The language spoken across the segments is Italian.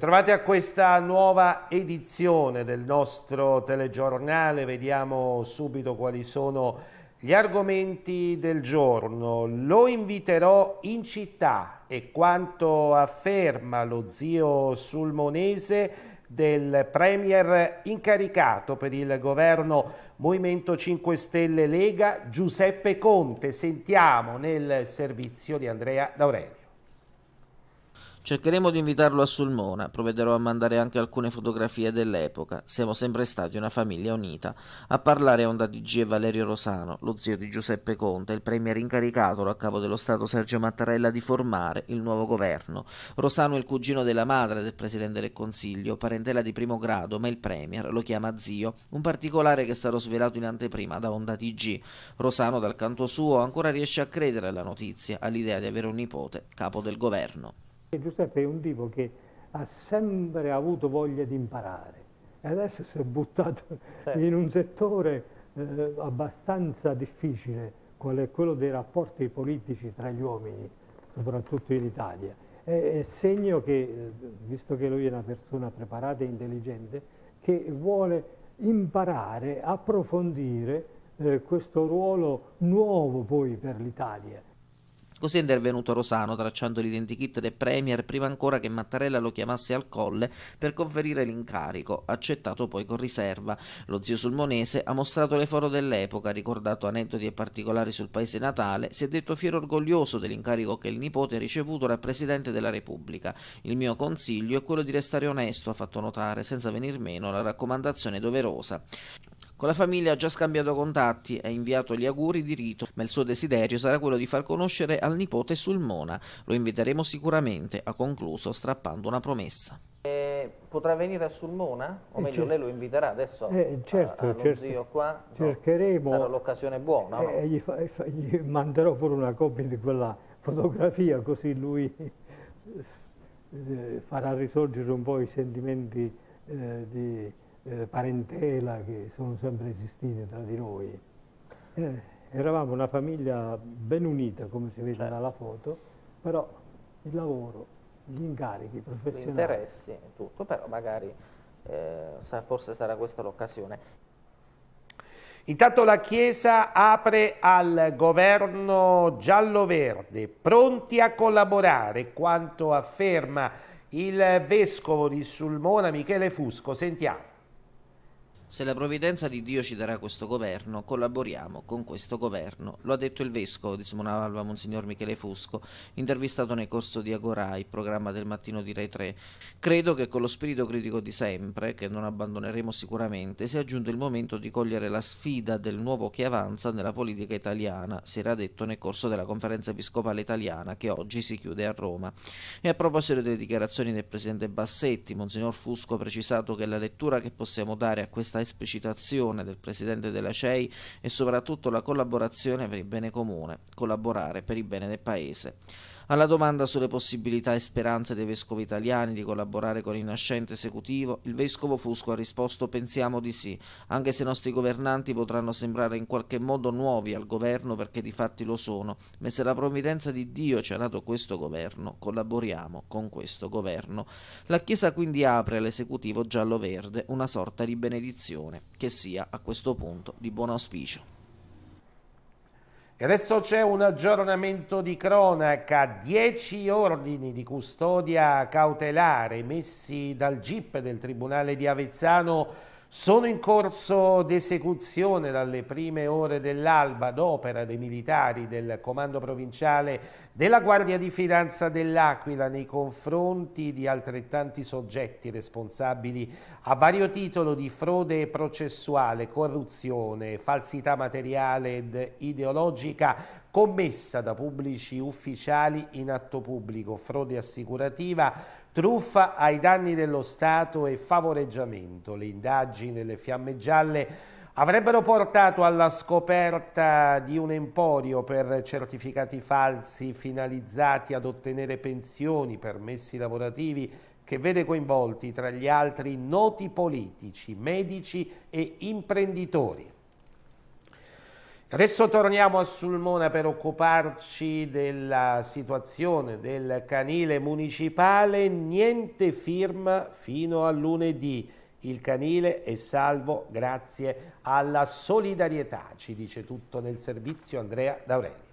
Bentrovati a questa nuova edizione del nostro telegiornale, vediamo subito quali sono gli argomenti del giorno. Lo inviterò in città e quanto afferma lo zio sulmonese del Premier incaricato per il governo Movimento 5 Stelle Lega Giuseppe Conte. Sentiamo nel servizio di Andrea D'Aurelio. Cercheremo di invitarlo a Sulmona, provvederò a mandare anche alcune fotografie dell'epoca. Siamo sempre stati una famiglia unita. A parlare onda di G Valerio Rosano, lo zio di Giuseppe Conte, il premier incaricato a capo dello Stato Sergio Mattarella di formare il nuovo governo. Rosano è il cugino della madre del presidente del Consiglio, parentela di primo grado, ma il premier lo chiama zio, un particolare che è stato svelato in anteprima da Onda TG. Rosano dal canto suo ancora riesce a credere alla notizia, all'idea di avere un nipote capo del governo. Giuseppe è un tipo che ha sempre avuto voglia di imparare e adesso si è buttato sì. in un settore eh, abbastanza difficile, qual è quello dei rapporti politici tra gli uomini, soprattutto in Italia. È, è segno che, eh, visto che lui è una persona preparata e intelligente, che vuole imparare, approfondire eh, questo ruolo nuovo poi per l'Italia Così è intervenuto Rosano, tracciando l'identikit del Premier prima ancora che Mattarella lo chiamasse al colle per conferire l'incarico, accettato poi con riserva. Lo zio sulmonese ha mostrato le foto dell'epoca, ricordato aneddoti e particolari sul paese natale, si è detto fiero e orgoglioso dell'incarico che il nipote ha ricevuto da Presidente della Repubblica. Il mio consiglio è quello di restare onesto, ha fatto notare, senza venir meno alla raccomandazione doverosa. Con la famiglia ha già scambiato contatti e inviato gli auguri di rito, ma il suo desiderio sarà quello di far conoscere al nipote Sulmona. Lo inviteremo sicuramente, ha concluso strappando una promessa. Eh, potrà venire a Sulmona? O eh, meglio, eh, lei lo inviterà adesso eh, certo, a, allo certo. zio qua? No, Cercheremo. Sarà l'occasione buona, eh, no? Eh, gli, fa, gli manderò pure una copia di quella fotografia, così lui farà risorgere un po' i sentimenti di eh, parentela che sono sempre esistite tra di noi. Eh, eravamo una famiglia ben unita, come si vede certo. dalla foto, però il lavoro, gli incarichi professionali... Gli interessi, tutto, però magari eh, forse sarà questa l'occasione. Intanto la Chiesa apre al governo giallo-verde, pronti a collaborare, quanto afferma il Vescovo di Sulmona Michele Fusco. Sentiamo. Se la provvidenza di Dio ci darà questo governo, collaboriamo con questo governo. Lo ha detto il vescovo di Simona Simonavalva, Monsignor Michele Fusco, intervistato nel corso di Agora, il programma del mattino di Rai 3. Credo che con lo spirito critico di sempre, che non abbandoneremo sicuramente, sia giunto il momento di cogliere la sfida del nuovo che avanza nella politica italiana, si era detto nel corso della conferenza episcopale italiana che oggi si chiude a Roma. E a proposito delle dichiarazioni del presidente Bassetti, Monsignor Fusco ha precisato che la lettura che possiamo dare a questa questa esplicitazione del Presidente della CEI e soprattutto la collaborazione per il bene comune, collaborare per il bene del Paese. Alla domanda sulle possibilità e speranze dei vescovi italiani di collaborare con il nascente esecutivo, il vescovo Fusco ha risposto pensiamo di sì, anche se i nostri governanti potranno sembrare in qualche modo nuovi al governo perché di fatti lo sono, ma se la provvidenza di Dio ci ha dato questo governo, collaboriamo con questo governo. La Chiesa quindi apre all'esecutivo giallo-verde una sorta di benedizione, che sia a questo punto di buon auspicio. E adesso c'è un aggiornamento di cronaca, 10 ordini di custodia cautelare emessi dal GIP del Tribunale di Avezzano sono in corso d'esecuzione dalle prime ore dell'alba d'opera dei militari del Comando Provinciale della Guardia di Finanza dell'Aquila nei confronti di altrettanti soggetti responsabili a vario titolo di frode processuale, corruzione, falsità materiale ed ideologica commessa da pubblici ufficiali in atto pubblico, frode assicurativa, Truffa ai danni dello Stato e favoreggiamento. Le indagini delle fiamme gialle avrebbero portato alla scoperta di un emporio per certificati falsi finalizzati ad ottenere pensioni, permessi lavorativi, che vede coinvolti tra gli altri noti politici, medici e imprenditori. Adesso torniamo a Sulmona per occuparci della situazione del canile municipale, niente firma fino a lunedì. Il canile è salvo grazie alla solidarietà, ci dice tutto nel servizio Andrea D'Aurelio.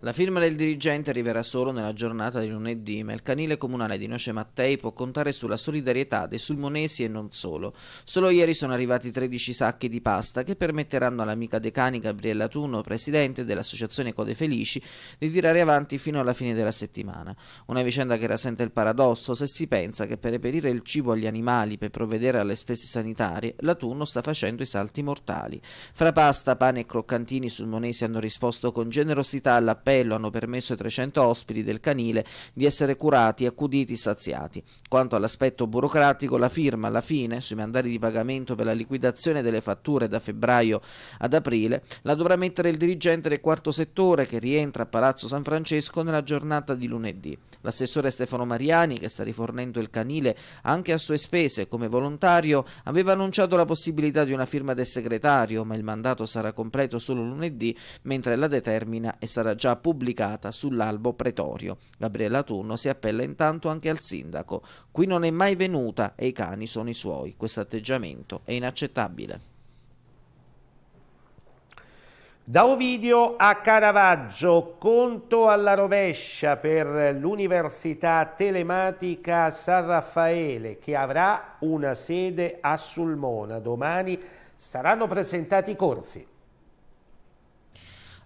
La firma del dirigente arriverà solo nella giornata di lunedì, ma il canile comunale di Noce Mattei può contare sulla solidarietà dei sulmonesi e non solo. Solo ieri sono arrivati 13 sacchi di pasta che permetteranno all'amica dei cani Gabriella Tunno, presidente dell'associazione Code Felici, di tirare avanti fino alla fine della settimana. Una vicenda che rasenta il paradosso se si pensa che per reperire il cibo agli animali per provvedere alle spese sanitarie, la Tuno sta facendo i salti mortali. Fra pasta, pane e croccantini, i sulmonesi hanno risposto con generosità all'appello Raffaello hanno permesso ai 300 ospiti del canile di essere curati, accuditi, saziati. Quanto all'aspetto burocratico, la firma alla fine sui mandari di pagamento per la liquidazione delle fatture da febbraio ad aprile la dovrà mettere il dirigente del quarto settore che rientra a Palazzo San Francesco nella giornata di lunedì. L'assessore Stefano Mariani, che sta rifornendo il canile anche a sue spese come volontario, aveva annunciato la possibilità di una firma del segretario, ma il mandato sarà completo solo lunedì, mentre la determina e sarà già pubblicata sull'albo pretorio. Gabriella Turno si appella intanto anche al sindaco. Qui non è mai venuta e i cani sono i suoi. Questo atteggiamento è inaccettabile. Da Ovidio a Caravaggio, conto alla rovescia per l'Università Telematica San Raffaele che avrà una sede a Sulmona. Domani saranno presentati i corsi.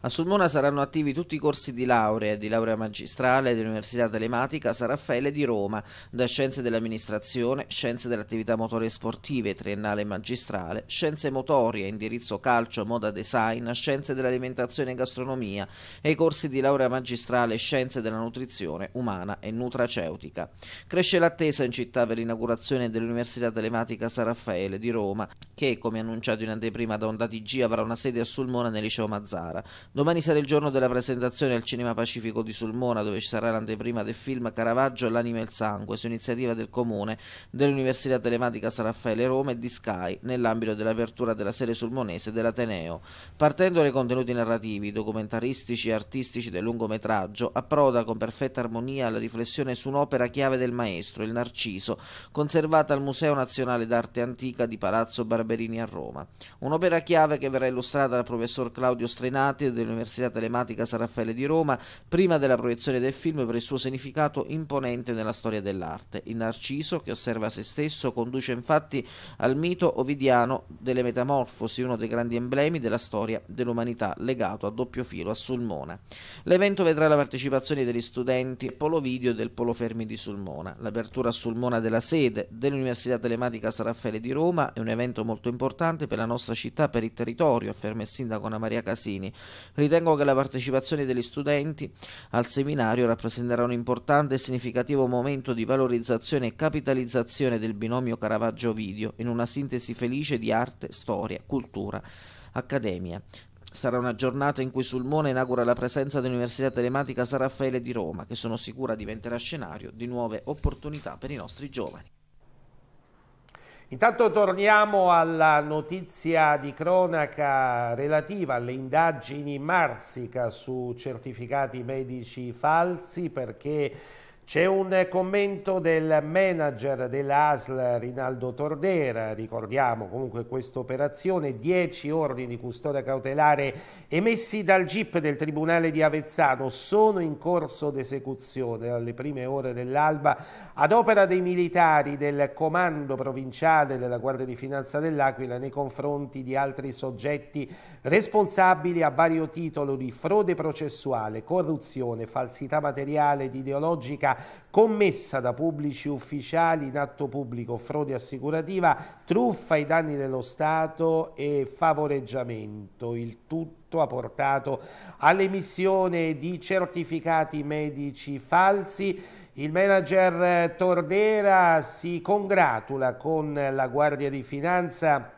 A Sulmona saranno attivi tutti i corsi di laurea e di laurea magistrale dell'Università Telematica San Raffaele di Roma, da Scienze dell'Amministrazione, Scienze dell'Attività Attività Motorie Sportive, triennale e magistrale, Scienze Motorie, indirizzo calcio, moda design, Scienze dell'Alimentazione e Gastronomia e i corsi di laurea magistrale Scienze della Nutrizione Umana e Nutraceutica. Cresce l'attesa in città per l'inaugurazione dell'Università Telematica San Raffaele di Roma, che, come annunciato in anteprima da Onda TG, avrà una sede a Sulmona nel liceo Mazzara. Domani sarà il giorno della presentazione al Cinema Pacifico di Sulmona, dove ci sarà l'anteprima del film Caravaggio L'anima e il sangue, su iniziativa del Comune, dell'Università Telematica San Raffaele Roma e di Sky, nell'ambito dell'apertura della serie sulmonese dell'Ateneo. Partendo dai contenuti narrativi, documentaristici e artistici del lungometraggio, approda con perfetta armonia la riflessione su un'opera chiave del maestro, il Narciso, conservata al Museo Nazionale d'Arte Antica di Palazzo Barberini a Roma. Un'opera chiave che verrà illustrata dal professor Claudio Strenati Del dell'Università Telematica San Raffaele di Roma prima della proiezione del film per il suo significato imponente nella storia dell'arte. Il Narciso, che osserva se stesso, conduce infatti al mito ovidiano delle metamorfosi, uno dei grandi emblemi della storia dell'umanità, legato a doppio filo a Sulmona. L'evento vedrà la partecipazione degli studenti Polo Video e del Polo Fermi di Sulmona. L'apertura a Sulmona della sede dell'Università Telematica San Raffaele di Roma è un evento molto importante per la nostra città, per il territorio, afferma il sindaco Anna Maria Casini. Ritengo che la partecipazione degli studenti al seminario rappresenterà un importante e significativo momento di valorizzazione e capitalizzazione del binomio Caravaggio-Video in una sintesi felice di arte, storia, cultura, accademia. Sarà una giornata in cui Sulmone inaugura la presenza dell'Università Telematica San Raffaele di Roma, che sono sicura diventerà scenario di nuove opportunità per i nostri giovani. Intanto torniamo alla notizia di cronaca relativa alle indagini Marsica su certificati medici falsi perché c'è un commento del manager dell'ASL Rinaldo Tordera, ricordiamo comunque questa operazione, 10 ordini di custodia cautelare emessi dal GIP del Tribunale di Avezzano sono in corso d'esecuzione alle prime ore dell'alba ad opera dei militari del Comando Provinciale della Guardia di Finanza dell'Aquila nei confronti di altri soggetti responsabili a vario titolo di frode processuale, corruzione, falsità materiale ed ideologica commessa da pubblici ufficiali in atto pubblico, frode assicurativa, truffa ai danni dello Stato e favoreggiamento. Il tutto ha portato all'emissione di certificati medici falsi il manager Tordera si congratula con la Guardia di Finanza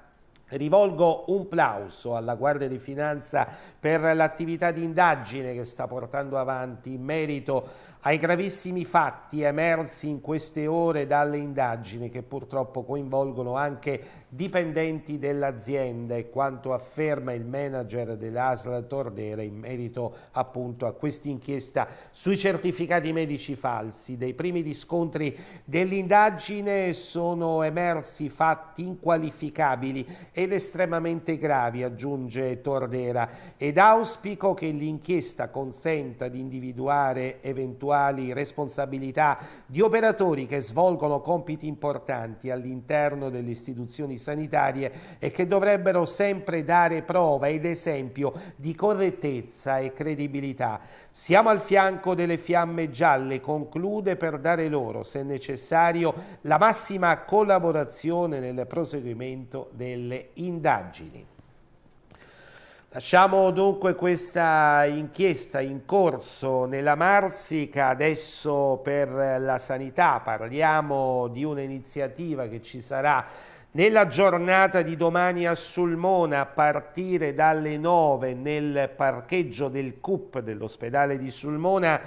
Rivolgo un plauso alla Guardia di Finanza per l'attività di indagine che sta portando avanti in merito ai gravissimi fatti emersi in queste ore dalle indagini che purtroppo coinvolgono anche dipendenti dell'azienda e quanto afferma il manager dell'ASL Tordera in merito appunto a quest'inchiesta sui certificati medici falsi. Dei primi riscontri dell'indagine sono emersi fatti inqualificabili ed estremamente gravi, aggiunge Tordera, ed auspico che l'inchiesta consenta di individuare eventuali eventuali responsabilità di operatori che svolgono compiti importanti all'interno delle istituzioni sanitarie e che dovrebbero sempre dare prova ed esempio di correttezza e credibilità. Siamo al fianco delle fiamme gialle, conclude per dare loro, se necessario, la massima collaborazione nel proseguimento delle indagini. Lasciamo dunque questa inchiesta in corso nella Marsica, adesso per la sanità parliamo di un'iniziativa che ci sarà nella giornata di domani a Sulmona, a partire dalle 9 nel parcheggio del CUP dell'ospedale di Sulmona,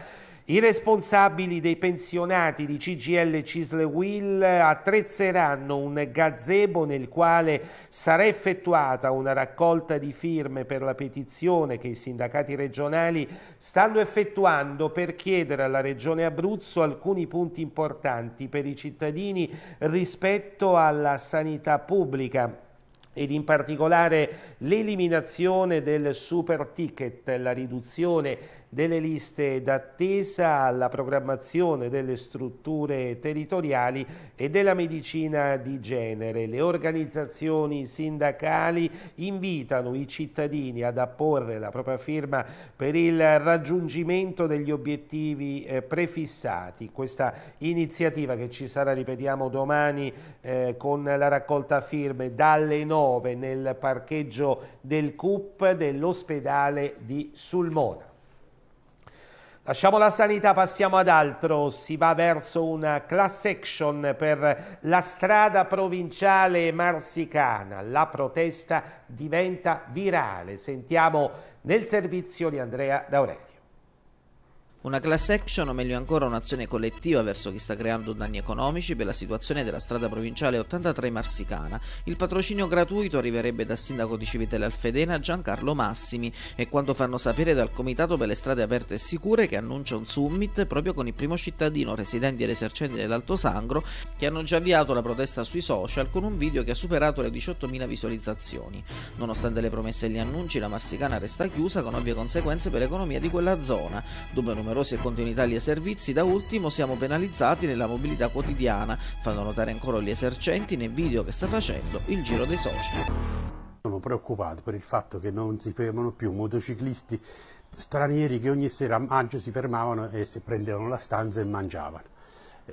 i responsabili dei pensionati di CGL Cisle Will attrezzeranno un gazebo nel quale sarà effettuata una raccolta di firme per la petizione che i sindacati regionali stanno effettuando per chiedere alla Regione Abruzzo alcuni punti importanti per i cittadini rispetto alla sanità pubblica ed in particolare l'eliminazione del super ticket, la riduzione delle liste d'attesa alla programmazione delle strutture territoriali e della medicina di genere. Le organizzazioni sindacali invitano i cittadini ad apporre la propria firma per il raggiungimento degli obiettivi eh, prefissati. Questa iniziativa che ci sarà, ripetiamo, domani eh, con la raccolta firme dalle 9 nel parcheggio del CUP dell'ospedale di Sulmona. Lasciamo la sanità, passiamo ad altro, si va verso una class action per la strada provinciale marsicana, la protesta diventa virale, sentiamo nel servizio di Andrea D'Aurea. Una class action o meglio ancora un'azione collettiva verso chi sta creando danni economici per la situazione della strada provinciale 83 Marsicana. Il patrocinio gratuito arriverebbe dal sindaco di Civitella Alfedena Giancarlo Massimi e quanto fanno sapere dal Comitato per le strade aperte e sicure che annuncia un summit proprio con il primo cittadino residenti ed esercenti dell'Alto Sangro che hanno già avviato la protesta sui social con un video che ha superato le 18.000 visualizzazioni. Nonostante le promesse e gli annunci, la Marsicana resta chiusa con ovvie conseguenze per l'economia di quella zona, dove numerosi numerose continuità di servizi, da ultimo siamo penalizzati nella mobilità quotidiana, fanno notare ancora gli esercenti nel video che sta facendo il giro dei social. Sono preoccupato per il fatto che non si fermano più motociclisti stranieri che ogni sera a maggio si fermavano e si prendevano la stanza e mangiavano.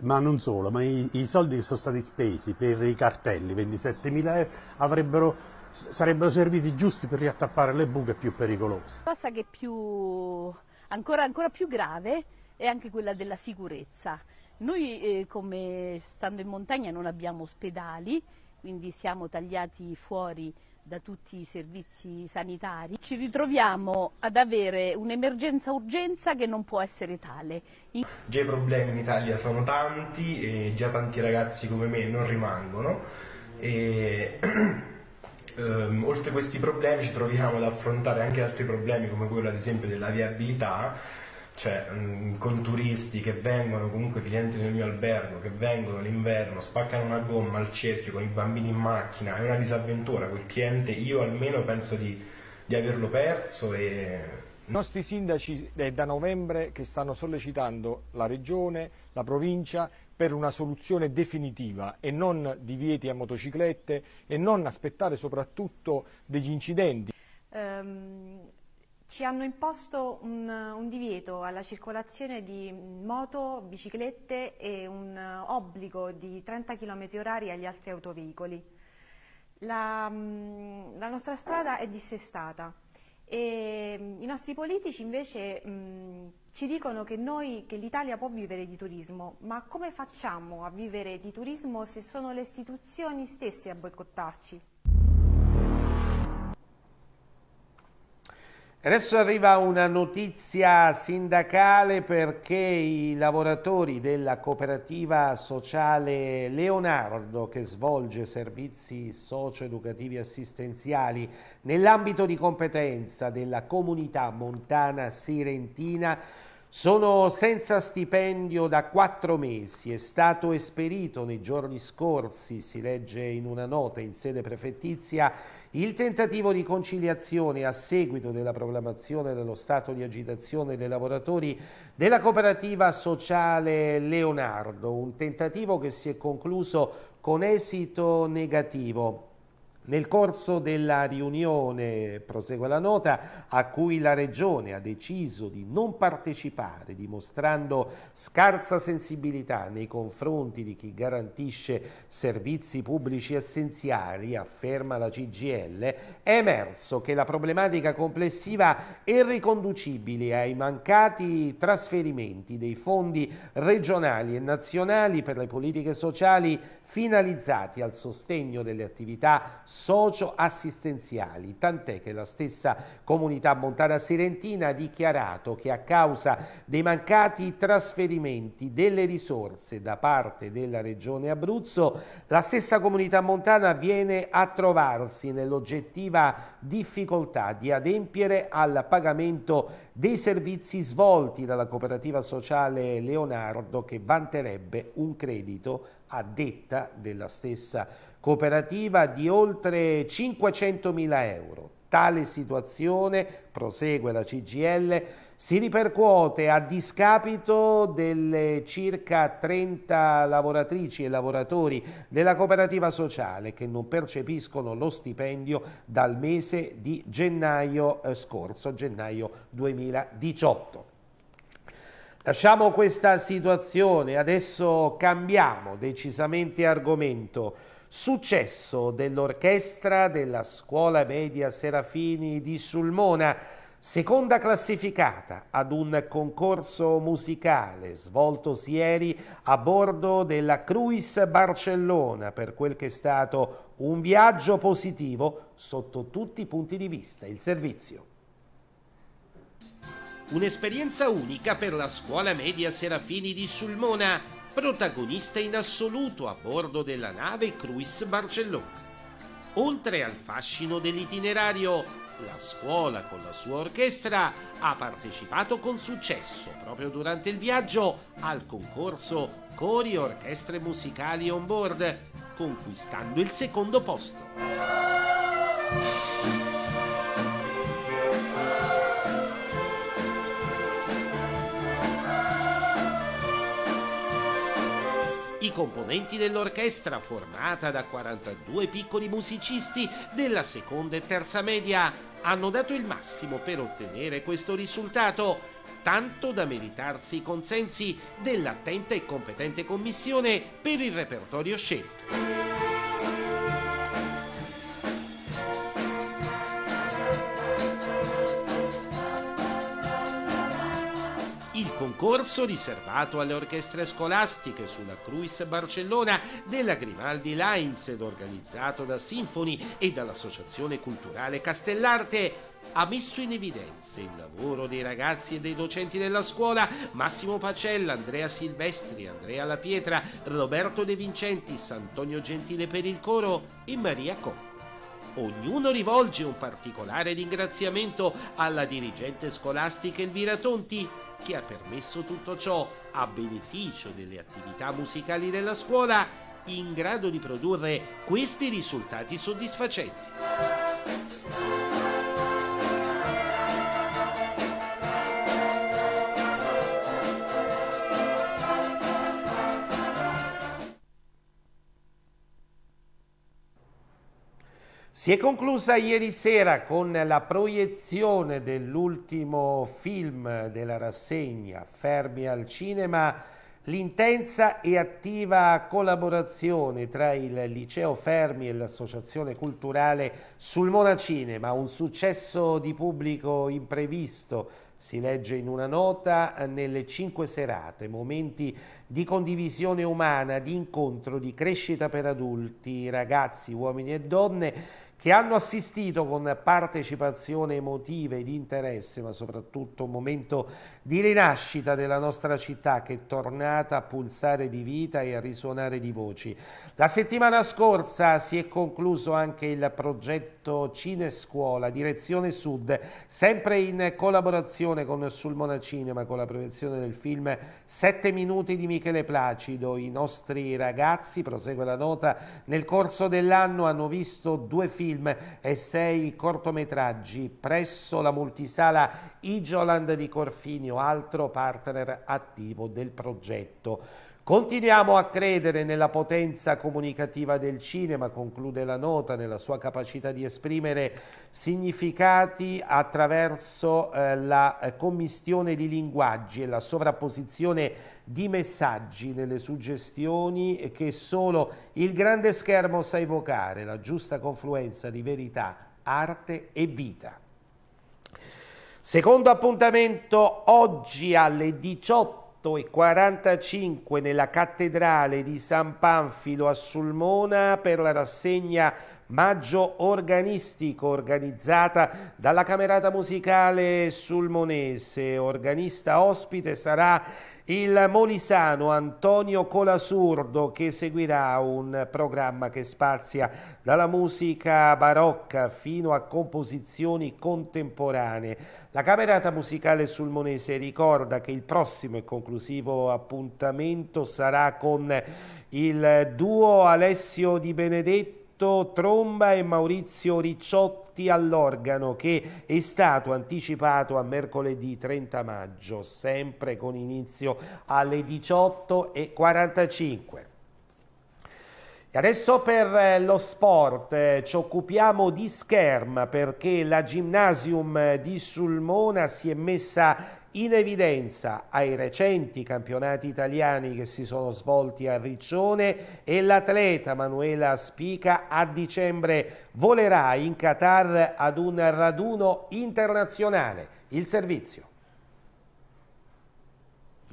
Ma non solo, ma i, i soldi che sono stati spesi per i cartelli, 27 mila euro, avrebbero sarebbero serviti giusti per riattappare le buche più pericolose. Cosa che più ancora, ancora più grave è anche quella della sicurezza. Noi, eh, come stando in montagna, non abbiamo ospedali, quindi siamo tagliati fuori da tutti i servizi sanitari, ci ritroviamo ad avere un'emergenza-urgenza che non può essere tale. In... Già i problemi in Italia sono tanti e già tanti ragazzi come me non rimangono. E... ehm, oltre a questi problemi ci troviamo ad affrontare anche altri problemi come quello ad esempio della viabilità, cioè mh, mm, con turisti che vengono comunque clienti del mio albergo, che vengono l'inverno, spaccano una gomma al cerchio con i bambini in macchina, è una disavventura, quel cliente io almeno penso di, di averlo perso e... I nostri sindaci è eh, da novembre che stanno sollecitando la regione, la provincia per una soluzione definitiva e non divieti a motociclette e non aspettare soprattutto degli incidenti. Um, ci hanno imposto un, un, divieto alla circolazione di moto, biciclette e un obbligo di 30 km orari agli altri autoveicoli. La, mm, la nostra strada è dissestata e mm, i nostri politici invece mh, mm, ci dicono che, noi, che l'Italia può vivere di turismo, ma come facciamo a vivere di turismo se sono le istituzioni stesse a boicottarci? Adesso arriva una notizia sindacale perché i lavoratori della cooperativa sociale Leonardo che svolge servizi socioeducativi assistenziali nell'ambito di competenza della comunità montana sirentina sono senza stipendio da quattro mesi, è stato esperito nei giorni scorsi, si legge in una nota in sede prefettizia, il tentativo di conciliazione a seguito della proclamazione dello stato di agitazione dei lavoratori della cooperativa sociale Leonardo, un tentativo che si è concluso con esito negativo. Nel corso della riunione, prosegue la nota, a cui la Regione ha deciso di non partecipare, dimostrando scarsa sensibilità nei confronti di chi garantisce servizi pubblici essenziali, afferma la CGL, è emerso che la problematica complessiva è riconducibile ai mancati trasferimenti dei fondi regionali e nazionali per le politiche sociali finalizzati al sostegno delle attività sociali socio-assistenziali, tant'è che la stessa comunità montana sirentina ha dichiarato che a causa dei mancati trasferimenti delle risorse da parte della regione Abruzzo, la stessa comunità montana viene a trovarsi nell'oggettiva difficoltà di adempiere al pagamento dei servizi svolti dalla cooperativa sociale Leonardo che vanterebbe un credito a detta della stessa comunità cooperativa di oltre 500.000 euro. Tale situazione, prosegue la CGL, si ripercuote a discapito delle circa 30 lavoratrici e lavoratori della cooperativa sociale che non percepiscono lo stipendio dal mese di gennaio eh, scorso, gennaio 2018. Lasciamo questa situazione, adesso cambiamo decisamente argomento successo dell'orchestra della scuola media Serafini di Sulmona, seconda classificata ad un concorso musicale svoltosi ieri a bordo della Cruis Barcellona per quel che è stato un viaggio positivo sotto tutti i punti di vista. Il servizio. Un'esperienza unica per la scuola media Serafini di Sulmona protagonista in assoluto a bordo della nave Cruis Barcellona. Oltre al fascino dell'itinerario, la scuola con la sua orchestra ha partecipato con successo proprio durante il viaggio al concorso Cori Orchestre Musicali On Board, conquistando il secondo posto. i componenti dell'orchestra formata da 42 piccoli musicisti della seconda e terza media hanno dato il massimo per ottenere questo risultato, tanto da meritarsi i consensi dell'attenta e competente commissione per il repertorio scelto. corso riservato alle orchestre scolastiche sulla Cruis Barcellona della Grimaldi Lines ed organizzato da Sinfoni e dall'Associazione Culturale Castellarte ha messo in evidenza il lavoro dei ragazzi e dei docenti della scuola Massimo Pacella, Andrea Silvestri, Andrea La Pietra, Roberto De Vincentis, Antonio Gentile per il coro e Maria Coppa. Ognuno rivolge un particolare ringraziamento alla dirigente scolastica Elvira Tonti che ha permesso tutto ciò a beneficio delle attività musicali della scuola in grado di produrre questi risultati soddisfacenti. Si è conclusa ieri sera con la proiezione dell'ultimo film della rassegna Fermi al cinema l'intensa e attiva collaborazione tra il Liceo Fermi e l'Associazione Culturale Sulmona Cinema, un successo di pubblico imprevisto si legge in una nota, nelle cinque serate, momenti di condivisione umana, di incontro, di crescita per adulti, ragazzi, uomini e donne che hanno assistito con partecipazione emotiva e di interesse, ma soprattutto un momento di rinascita della nostra città che è tornata a pulsare di vita e a risuonare di voci. La settimana scorsa si è concluso anche il progetto Cine Scuola, direzione Sud, sempre in collaborazione con Sulmona Cinema, con la proiezione del film Sette minuti di Michele Placido. I nostri ragazzi, prosegue la nota, nel corso dell'anno hanno visto due film e sei cortometraggi presso la multisala Igioland di Corfinio ogni altro partner attivo del progetto. Continuiamo a credere nella potenza comunicativa del cinema, conclude la nota, nella sua capacità di esprimere significati attraverso eh, la eh, commistione di linguaggi e la sovrapposizione di messaggi nelle suggestioni che solo il grande schermo sa evocare, la giusta confluenza di verità, arte e vita. Secondo appuntamento oggi alle 18.45 nella cattedrale di San Panfilo a Sulmona per la rassegna Maggio Organistico organizzata dalla Camerata Musicale Sulmonese. Organista ospite sarà il molisano Antonio Colasurdo che seguirà un programma che spazia dalla musica barocca fino a composizioni contemporanee. La Camerata Musicale sul Monese ricorda che il prossimo e conclusivo appuntamento sarà con il duo Alessio Di Benedetto Roberto Tromba e Maurizio Ricciotti all'organo che è stato anticipato a mercoledì 30 maggio, sempre con inizio alle 18.45. Adesso per eh, lo sport eh, ci occupiamo di scherma perché la Gymnasium di Sulmona si è messa in evidenza ai recenti campionati italiani che si sono svolti a Riccione e l'atleta Manuela Spica a dicembre volerà in Qatar ad un raduno internazionale. Il servizio.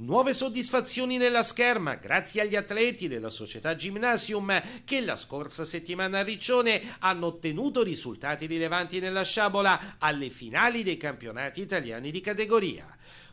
Nuove soddisfazioni nella scherma grazie agli atleti della società Gymnasium che la scorsa settimana a Riccione hanno ottenuto risultati rilevanti nella sciabola alle finali dei campionati italiani di categoria.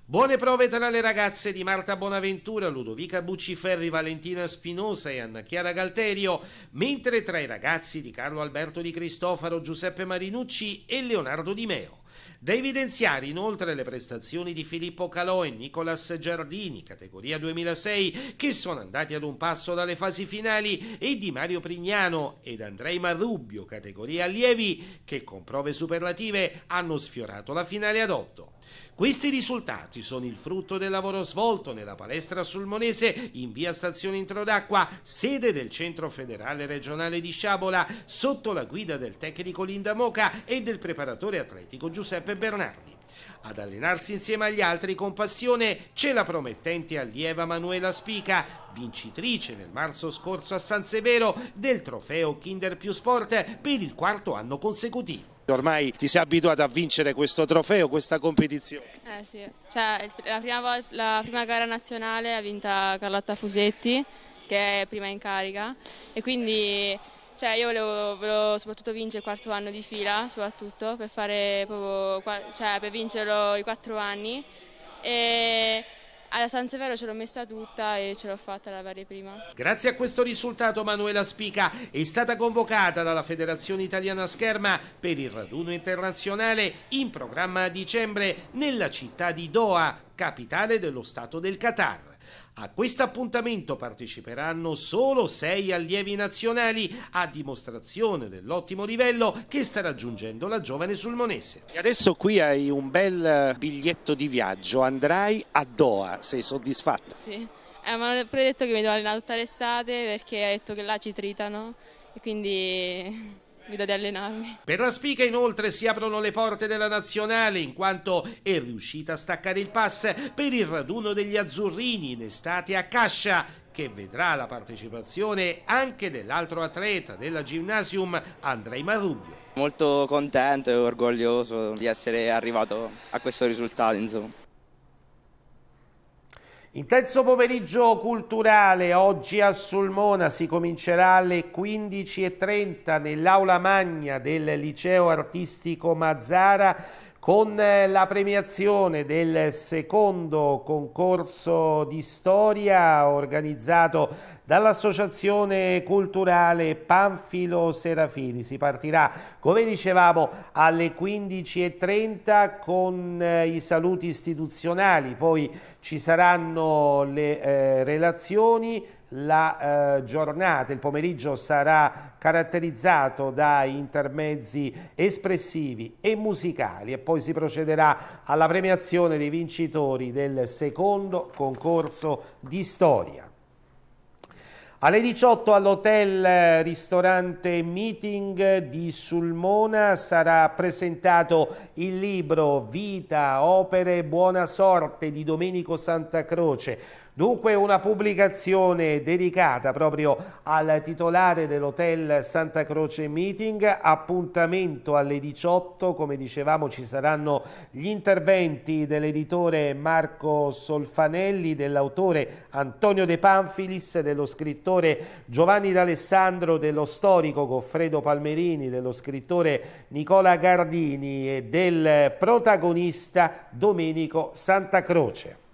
Buone prove tra le ragazze di Marta Bonaventura, Ludovica Bucciferri, Valentina Spinosa e Anna Chiara Galterio, mentre tra i ragazzi di Carlo Alberto Di Cristofaro, Giuseppe Marinucci e Leonardo Di Meo. Da evidenziare inoltre le prestazioni di Filippo Calò e Nicolas Giardini, categoria 2006, che sono andati ad un passo dalle fasi finali, e di Mario Prignano ed Andrei Marrubbio, categoria allievi, che con prove superlative hanno sfiorato la finale ad 8. Questi risultati sono il frutto del lavoro svolto nella palestra sulmonese in via Stazione Introdacqua, sede del Centro Federale Regionale di Sciabola, sotto la guida del tecnico Linda Moca e del preparatore atletico Giuseppe Bernardi. Ad allenarsi insieme agli altri con passione c'è la promettente allieva Manuela Spica, vincitrice nel marzo scorso a San Severo del trofeo Kinder più Sport per il quarto anno consecutivo. Ormai ti sei abituato a vincere questo trofeo, questa competizione? Eh sì, cioè, la, prima volta, la prima gara nazionale ha vinta Carlotta Fusetti che è prima in carica e quindi cioè io volevo, volevo, soprattutto vincere il quarto anno di fila, soprattutto per, proprio, cioè per vincerlo i quattro anni. E alla San Severo ce l'ho messa tutta e ce l'ho fatta la lavare prima. Grazie a questo risultato Manuela Spica è stata convocata dalla Federazione Italiana Scherma per il raduno internazionale in programma a dicembre nella città di Doha, capitale dello Stato del Qatar. A questo appuntamento parteciperanno solo sei allievi nazionali, a dimostrazione dell'ottimo livello che sta raggiungendo la giovane sulmonese. E adesso qui hai un bel biglietto di viaggio, andrai a Doha, sei soddisfatta? Sì, eh, ma ho predetto che mi devo allenare tutta l'estate perché ha detto che là ci tritano e quindi mi dà di allenarmi. Per la Spica inoltre si aprono le porte della nazionale in quanto è riuscita a staccare il pass per il raduno degli azzurrini in estate a Cascia che vedrà la partecipazione anche dell'altro atleta della Gymnasium Andrei Marrubbio. Molto contento e orgoglioso di essere arrivato a questo risultato insomma. Intenso pomeriggio culturale, oggi a Sulmona si comincerà alle 15.30 nell'aula magna del liceo artistico Mazzara con eh, la premiazione del secondo concorso di storia organizzato dall'Associazione Culturale Panfilo Serafini. Si partirà, come dicevamo, alle 15.30 con eh, i saluti istituzionali, poi ci saranno le eh, relazioni la eh, giornata, il pomeriggio sarà caratterizzato da intermezzi espressivi e musicali e poi si procederà alla premiazione dei vincitori del secondo concorso di storia. Alle 18 all'hotel eh, ristorante meeting di Sulmona sarà presentato il libro Vita, opere e buona sorte di Domenico Santa Croce. Dunque una pubblicazione dedicata proprio al titolare dell'hotel Santa Croce Meeting, appuntamento alle 18, come dicevamo ci saranno gli interventi dell'editore Marco Solfanelli, dell'autore Antonio De Panfilis, dello scrittore scrittore Giovanni D'Alessandro, dello storico Goffredo Palmerini, dello scrittore Nicola Gardini e del protagonista Domenico Santa Croce.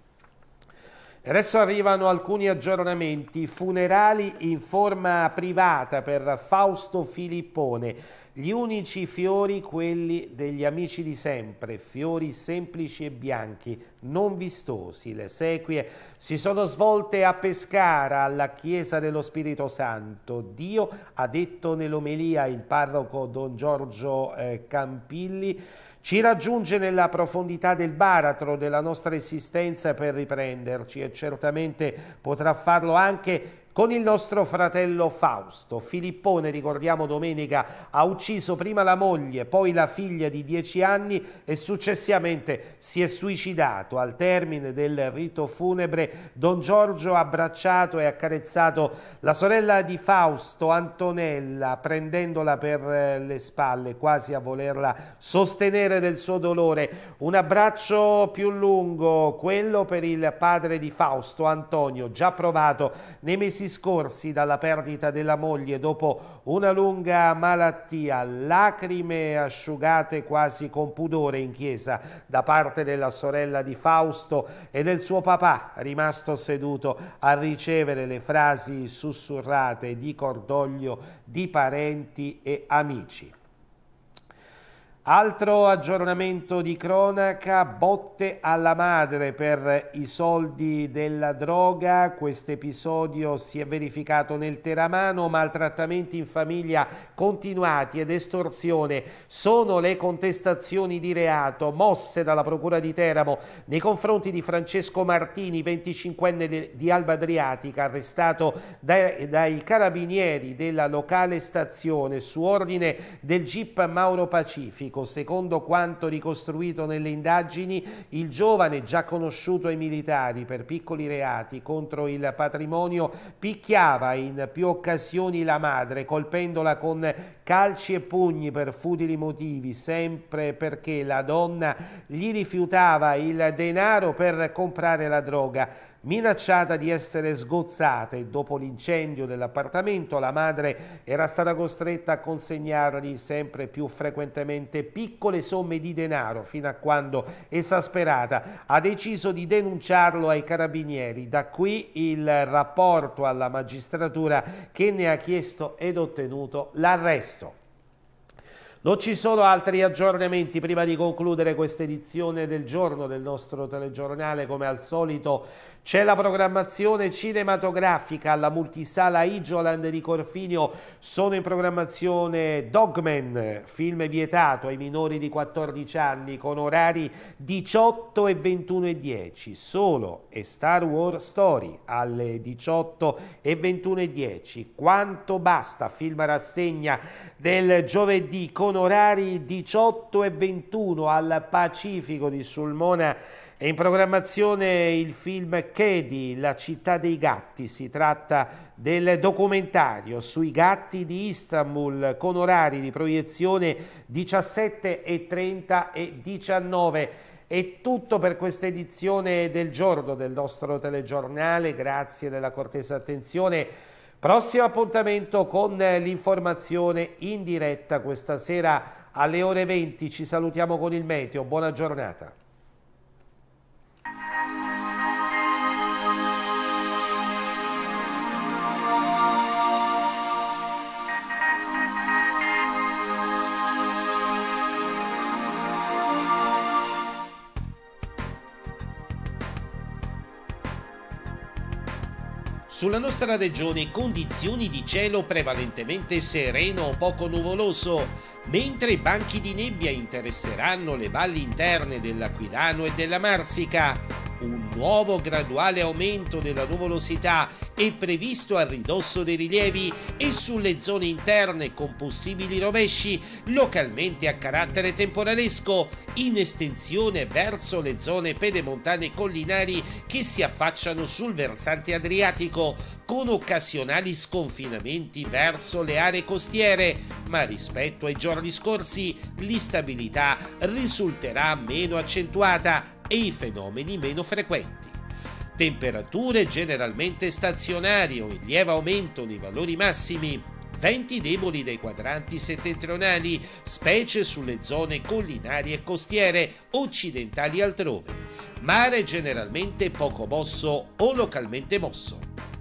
Adesso arrivano alcuni aggiornamenti, funerali in forma privata per Fausto Filippone, gli unici fiori, quelli degli amici di sempre, fiori semplici e bianchi, non vistosi. Le sequie si sono svolte a Pescara, alla Chiesa dello Spirito Santo. Dio ha detto nell'omelia il parroco Don Giorgio eh, Campilli ci raggiunge nella profondità del baratro della nostra esistenza per riprenderci e certamente potrà farlo anche con il nostro fratello Fausto. Filippone, ricordiamo domenica, ha ucciso prima la moglie, poi la figlia di dieci anni e successivamente si è suicidato. Al termine del rito funebre, Don Giorgio ha abbracciato e accarezzato la sorella di Fausto, Antonella, prendendola per eh, le spalle, quasi a volerla sostenere nel suo dolore. Un abbraccio più lungo, quello per il padre di Fausto, Antonio, già provato nei mesi mesi scorsi dalla perdita della moglie dopo una lunga malattia, lacrime asciugate quasi con pudore in chiesa da parte della sorella di Fausto e del suo papà, rimasto seduto a ricevere le frasi sussurrate di cordoglio di parenti e amici. Altro aggiornamento di cronaca, botte alla madre per i soldi della droga, questo episodio si è verificato nel Teramano, maltrattamenti in famiglia continuati ed estorsione sono le contestazioni di reato mosse dalla Procura di Teramo nei confronti di Francesco Martini, 25enne di Alba Adriatica, arrestato dai, dai carabinieri della locale stazione su ordine del GIP Mauro Pacifico Domenico. Secondo quanto ricostruito nelle indagini, il giovane, già conosciuto ai militari per piccoli reati contro il patrimonio, picchiava in più occasioni la madre, colpendola con calci e pugni per futili motivi, sempre perché la donna gli rifiutava il denaro per comprare la droga. Minacciata di essere sgozzata e dopo l'incendio dell'appartamento la madre era stata costretta a consegnargli sempre più frequentemente piccole somme di denaro fino a quando, esasperata, ha deciso di denunciarlo ai carabinieri. Da qui il rapporto alla magistratura che ne ha chiesto ed ottenuto l'arresto. Non ci sono altri aggiornamenti prima di concludere questa edizione del giorno del nostro telegiornale, come al solito c'è la programmazione cinematografica alla multisala Igioland di Corfinio, sono in programmazione Dogman, film vietato ai minori di 14 anni con orari 18 e 21 e 10 solo e Star Wars Story alle 18 e 21 e 10. Quanto basta, film rassegna del giovedì con sono orari 18 e 21 al Pacifico di Sulmona è in programmazione il film Kedi, la città dei gatti, si tratta del documentario sui gatti di Istanbul con orari di proiezione 17 e 30 e 19. È tutto per questa edizione del giorno del nostro telegiornale, grazie della cortesa attenzione. Prossimo appuntamento con eh, l'informazione in diretta questa sera alle ore 20. Ci salutiamo con il meteo. Buona giornata. Sulla nostra regione condizioni di cielo prevalentemente sereno o poco nuvoloso, mentre banchi di nebbia interesseranno le valli interne dell'Aquilano e della Marsica un nuovo graduale aumento della nuvolosità è previsto a ridosso dei rilievi e sulle zone interne con possibili rovesci localmente a carattere temporalesco in estensione verso le zone pedemontane collinari che si affacciano sul versante adriatico con occasionali sconfinamenti verso le aree costiere, ma rispetto ai giorni scorsi l'instabilità risulterà meno accentuata e i fenomeni meno frequenti. Temperature generalmente stazionarie o in lieve aumento nei valori massimi, venti deboli dai quadranti settentrionali, specie sulle zone collinari e costiere, occidentali altrove. Mare generalmente poco mosso o localmente mosso.